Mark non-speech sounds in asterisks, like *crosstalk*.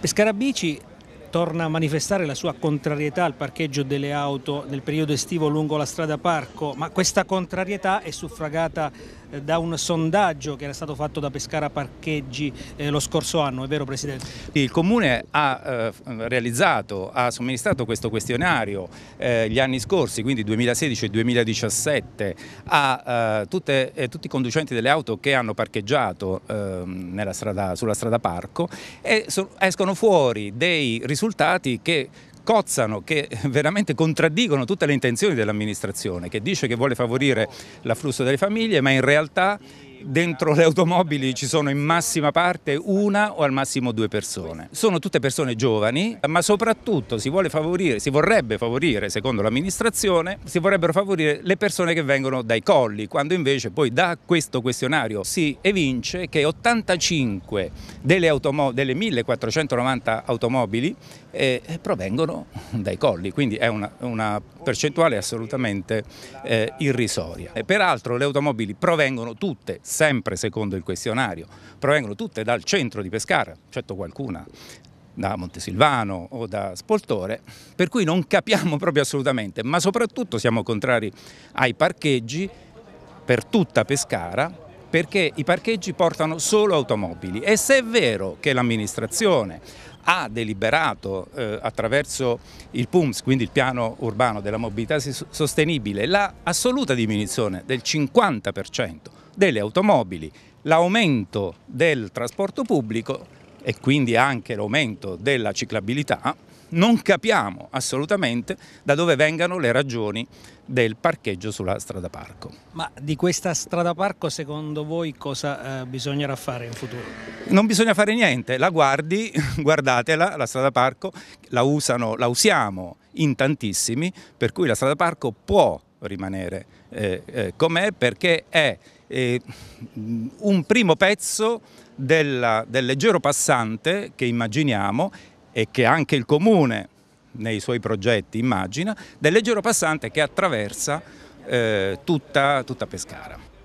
Pescara Bici torna a manifestare la sua contrarietà al parcheggio delle auto nel periodo estivo lungo la strada Parco, ma questa contrarietà è suffragata eh, da un sondaggio che era stato fatto da Pescara Parcheggi eh, lo scorso anno, è vero Presidente? Il Comune ha eh, realizzato, ha somministrato questo questionario eh, gli anni scorsi, quindi 2016 e 2017, a eh, tutte, eh, tutti i conducenti delle auto che hanno parcheggiato ehm, strada, sulla strada Parco e so, escono fuori dei risultati risultati che cozzano, che *laughs* veramente contraddicono tutte le intenzioni dell'amministrazione, che dice che vuole favorire l'afflusso delle famiglie, ma in realtà dentro le automobili ci sono in massima parte una o al massimo due persone. Sono tutte persone giovani, ma soprattutto si vuole favorire, si vorrebbe favorire, secondo l'amministrazione, si vorrebbero favorire le persone che vengono dai colli, quando invece poi da questo questionario si evince che 85 delle, delle 1490 automobili eh, provengono dai colli, quindi è una, una percentuale assolutamente eh, irrisoria. E peraltro le automobili provengono tutte sempre secondo il questionario, provengono tutte dal centro di Pescara, certo qualcuna da Montesilvano o da Spoltore, per cui non capiamo *laughs* proprio assolutamente, ma soprattutto siamo contrari ai parcheggi per tutta Pescara perché i parcheggi portano solo automobili e se è vero che l'amministrazione ha deliberato eh, attraverso il PUMS, quindi il piano urbano della mobilità sostenibile, l'assoluta diminuzione del 50% delle automobili. L'aumento del trasporto pubblico e quindi anche l'aumento della ciclabilità, non capiamo assolutamente da dove vengano le ragioni del parcheggio sulla strada parco. Ma di questa strada parco secondo voi cosa eh, bisognerà fare in futuro? Non bisogna fare niente, la guardi, *laughs* guardatela, la strada parco la, usano, la usiamo in tantissimi, per cui la strada parco può rimanere eh, eh, com'è perché è eh, un primo pezzo della, del leggero passante che immaginiamo e che anche il Comune nei suoi progetti immagina, del leggero passante che attraversa eh, tutta, tutta Pescara.